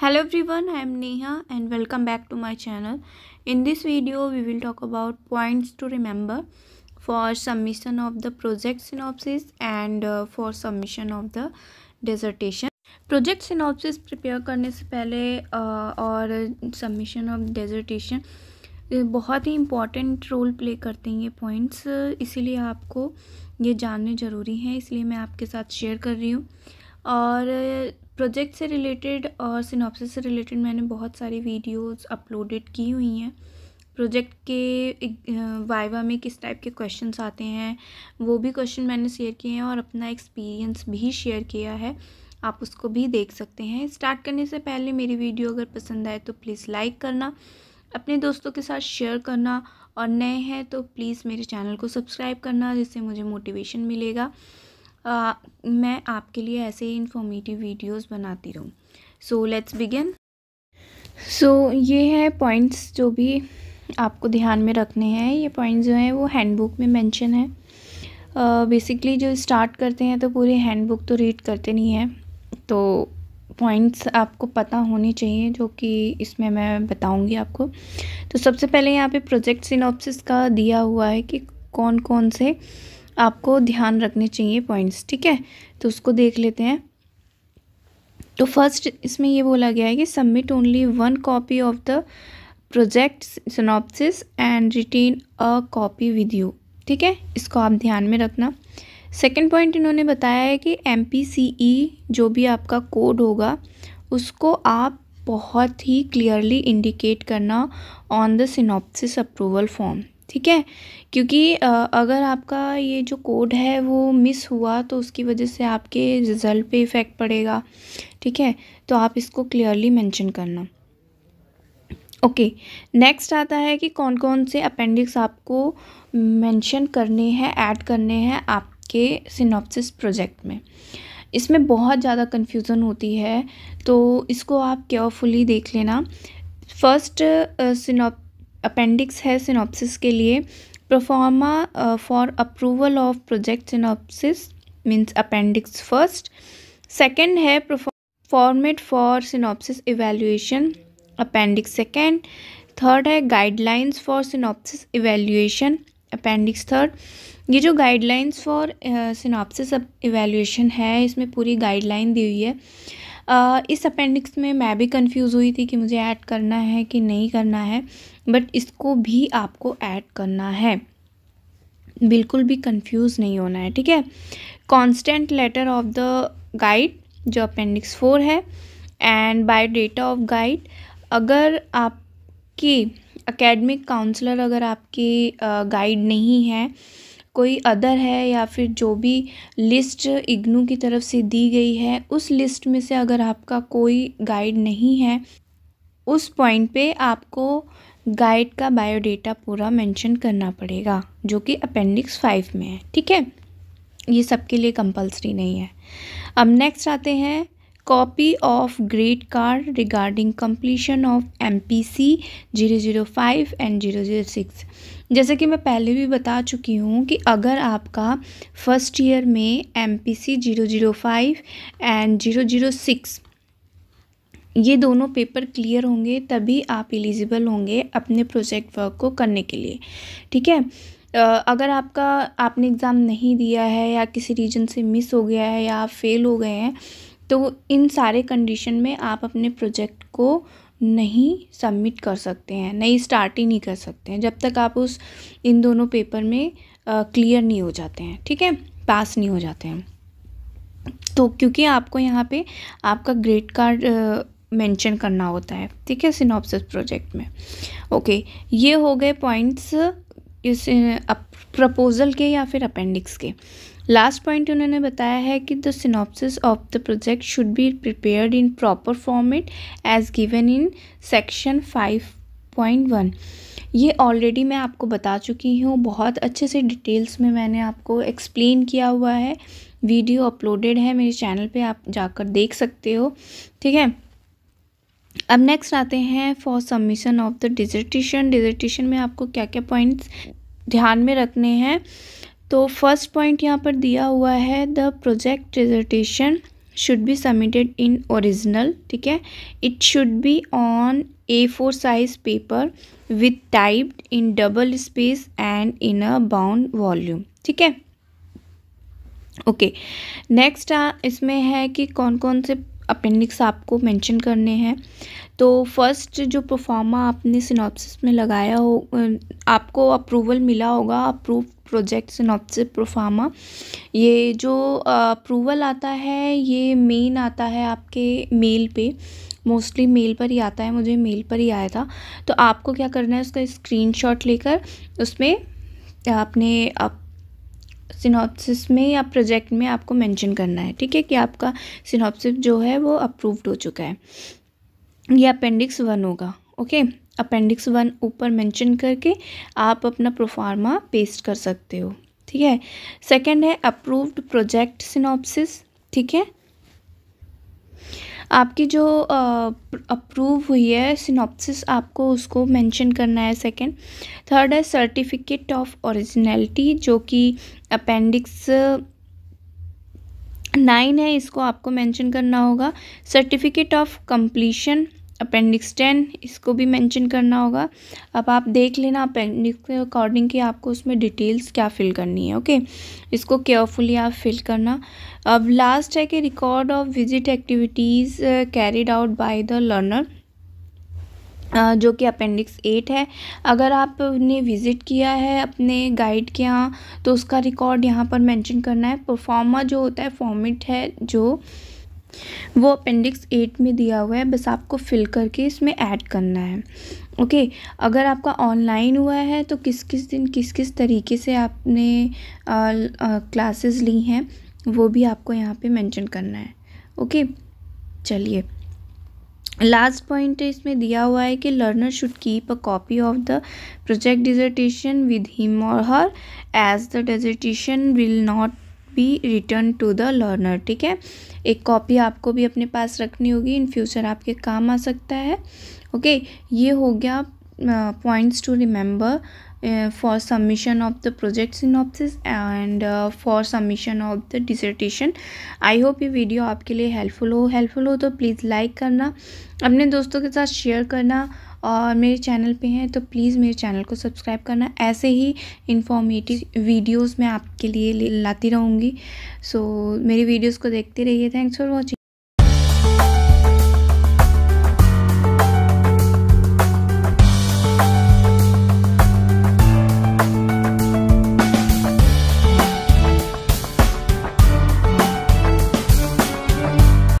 hello everyone i am neha and welcome back to my channel in this video we will talk about points to remember for submission of the project synopsis and uh, for submission of the dissertation project synopsis prepare करने से पहले और submission of dissertation बहुत ही important role play करते हैं ये points इसीलिए आपको ये जानने ज़रूरी हैं इसलिए मैं आपके साथ शेयर कर रही हूँ और प्रोजेक्ट से रिलेटेड और सिनॉपसिस से रिलेटेड मैंने बहुत सारी वीडियोस अपलोडेड की हुई हैं प्रोजेक्ट के वाइवा में किस टाइप के क्वेश्चंस आते हैं वो भी क्वेश्चन मैंने शेयर किए हैं और अपना एक्सपीरियंस भी शेयर किया है आप उसको भी देख सकते हैं स्टार्ट करने से पहले मेरी वीडियो अगर पसंद आए तो प्लीज़ लाइक करना अपने दोस्तों के साथ शेयर करना और नए हैं तो प्लीज़ मेरे चैनल को सब्सक्राइब करना जिससे मुझे मोटिवेशन मिलेगा आ, मैं आपके लिए ऐसे ही इन्फॉर्मेटिव वीडियोस बनाती रहूँ सो लेट्स बिगिन सो ये है पॉइंट्स जो भी आपको ध्यान में रखने हैं ये पॉइंट्स जो हैं वो हैंडबुक में मेंशन है बेसिकली uh, जो स्टार्ट करते हैं तो पूरी हैंडबुक तो रीड करते नहीं हैं तो पॉइंट्स आपको पता होने चाहिए जो कि इसमें मैं बताऊंगी आपको तो सबसे पहले यहाँ पे प्रोजेक्ट सिनॉप्सिस का दिया हुआ है कि कौन कौन से आपको ध्यान रखने चाहिए पॉइंट्स ठीक है तो उसको देख लेते हैं तो फर्स्ट इसमें ये बोला गया है कि submit only one copy of the project synopsis and retain a copy with you ठीक है इसको आप ध्यान में रखना सेकेंड पॉइंट इन्होंने बताया है कि एम e जो भी आपका कोड होगा उसको आप बहुत ही क्लियरली इंडिकेट करना on the synopsis approval form ठीक है क्योंकि अगर आपका ये जो कोड है वो मिस हुआ तो उसकी वजह से आपके रिज़ल्ट पे इफ़ेक्ट पड़ेगा ठीक है तो आप इसको क्लियरली मेंशन करना ओके नेक्स्ट आता है कि कौन कौन से अपेंडिक्स आपको मेंशन करने हैं ऐड करने हैं आपके सिनॉप्सिस प्रोजेक्ट में इसमें बहुत ज़्यादा कन्फ्यूज़न होती है तो इसको आप केयरफुली देख लेना फर्स्ट सिनॉप अपेंडिक्स है सिनॉप्सिस के लिए proforma for approval of project synopsis means appendix first second है format for synopsis evaluation appendix second third है guidelines for synopsis evaluation appendix third ये जो गाइडलाइंस फॉर सिनॉप्सिस इवेल्यूएशन है इसमें पूरी गाइडलाइन दी हुई है uh, इस अपेंडिक्स में मैं भी कंफ्यूज हुई थी कि मुझे ऐड करना है कि नहीं करना है बट इसको भी आपको ऐड करना है बिल्कुल भी कंफ्यूज नहीं होना है ठीक है consent letter of the guide जो अपेंडिक्स फोर है and biodata of guide अगर आपकी अकेडमिक काउंसलर अगर आपकी गाइड नहीं है कोई अदर है या फिर जो भी लिस्ट इग्नू की तरफ से दी गई है उस लिस्ट में से अगर आपका कोई गाइड नहीं है उस पॉइंट पे आपको गाइड का बायोडेटा पूरा मेंशन करना पड़ेगा जो कि अपेंडिक्स फाइव में है ठीक है ये सबके लिए कंपलसरी नहीं है अब नेक्स्ट आते हैं copy of grade card regarding completion of M P C zero zero five and zero zero six जैसे कि मैं पहले भी बता चुकी हूँ कि अगर आपका फर्स्ट ईयर में M P C zero zero five and zero zero six ये दोनों पेपर क्लियर होंगे तभी आप एलिजिबल होंगे अपने प्रोजेक्ट वर्क को करने के लिए ठीक है अगर आपका आपने एग्ज़ाम नहीं दिया है या किसी रीजन से मिस हो गया है या आप फेल हो गए हैं तो इन सारे कंडीशन में आप अपने प्रोजेक्ट को नहीं सबमिट कर सकते हैं नहीं स्टार्ट ही नहीं कर सकते हैं जब तक आप उस इन दोनों पेपर में क्लियर नहीं हो जाते हैं ठीक है पास नहीं हो जाते हैं तो क्योंकि आपको यहाँ पे आपका ग्रेड कार्ड मेंशन करना होता है ठीक है सिनॉप्सिस प्रोजेक्ट में ओके ये हो गए पॉइंट्स इस प्रपोजल के या फिर अपेंडिक्स के लास्ट पॉइंट उन्होंने बताया है कि the synopsis of the project should be prepared in proper format as given in section five point one ये ऑलरेडी मैं आपको बता चुकी हूँ बहुत अच्छे से डिटेल्स में मैंने आपको एक्सप्लेन किया हुआ है वीडियो अपलोडेड है मेरे चैनल पे आप जाकर देख सकते हो ठीक है अब नेक्स्ट आते हैं for submission of the dissertation dissertation में आपको क्या क्या पॉइंट्स ध्यान में रखने हैं तो फर्स्ट पॉइंट यहाँ पर दिया हुआ है the project dissertation should be submitted in original ठीक है it should be on A four size paper with typed in double space and in a bound volume ठीक है ओके नेक्स्ट इसमें है कि कौन कौन से अपेंडिक्स आपको मेंशन करने हैं तो फर्स्ट जो प्रोफार्मा आपने सिनॉप्सिस में लगाया हो आपको अप्रूवल मिला होगा अप्रूव प्रोजेक्ट सिनॉप्सिस प्रोफार्मा ये जो अप्रूवल आता है ये मेन आता है आपके मेल पे मोस्टली मेल पर ही आता है मुझे मेल पर ही आया था तो आपको क्या करना है उसका स्क्रीनशॉट लेकर उसमें आपने आप सिनॉप्सिस में या प्रोजेक्ट में आपको मेंशन करना है ठीक है कि आपका सिनॉप्सिस जो है वो अप्रूव्ड हो चुका है ये अपेंडिक्स वन होगा ओके अपेंडिक्स वन ऊपर मेंशन करके आप अपना प्रोफार्मा पेस्ट कर सकते हो ठीक है सेकंड है अप्रूव्ड प्रोजेक्ट सिनॉप्सिस ठीक है आपकी जो अप्रूव हुई है सिनॉप्सिस आपको उसको मेंशन करना है सेकंड थर्ड है सर्टिफिकेट ऑफ ओरिजिनलिटी जो कि अपेंडिक्स नाइन है इसको आपको मेंशन करना होगा certificate of completion appendix ten इसको भी मेंशन करना होगा अब आप देख लेना अपेंडिक्स के अकॉर्डिंग कि आपको उसमें डिटेल्स क्या फिल करनी है ओके इसको केयरफुली आप फिल करना अब लास्ट है कि record of visit activities carried out by the learner जो कि अपेंडिक्स एट है अगर आपने विज़िट किया है अपने गाइड के यहाँ तो उसका रिकॉर्ड यहाँ पर मैंशन करना है परफॉर्मा जो होता है फॉर्मिट है जो वो अपेंडिक्स एट में दिया हुआ है बस आपको फिल करके इसमें ऐड करना है ओके अगर आपका ऑनलाइन हुआ है तो किस किस दिन किस किस तरीके से आपने क्लासेस ली हैं वो भी आपको यहाँ पे मेंशन करना है ओके चलिए लास्ट पॉइंट इसमें दिया हुआ है कि learner should keep a copy of the project dissertation with him और her as the dissertation will not be return to the learner ठीक है एक कॉपी आपको भी अपने पास रखनी होगी इन फ्यूचर आपके काम आ सकता है ओके okay, ये हो गया points to remember Uh, for submission of the project synopsis and uh, for submission of the dissertation I hope ये वीडियो आपके लिए हेल्पफुल हो हेल्पफुल हो तो प्लीज़ लाइक करना अपने दोस्तों के साथ शेयर करना और मेरे चैनल पे हैं तो प्लीज़ मेरे चैनल को सब्सक्राइब करना ऐसे ही इन्फॉर्मेटिव वीडियोस मैं आपके लिए लाती रहूँगी सो so, मेरी वीडियोस को देखते रहिए थैंक्स फॉर वॉचिंग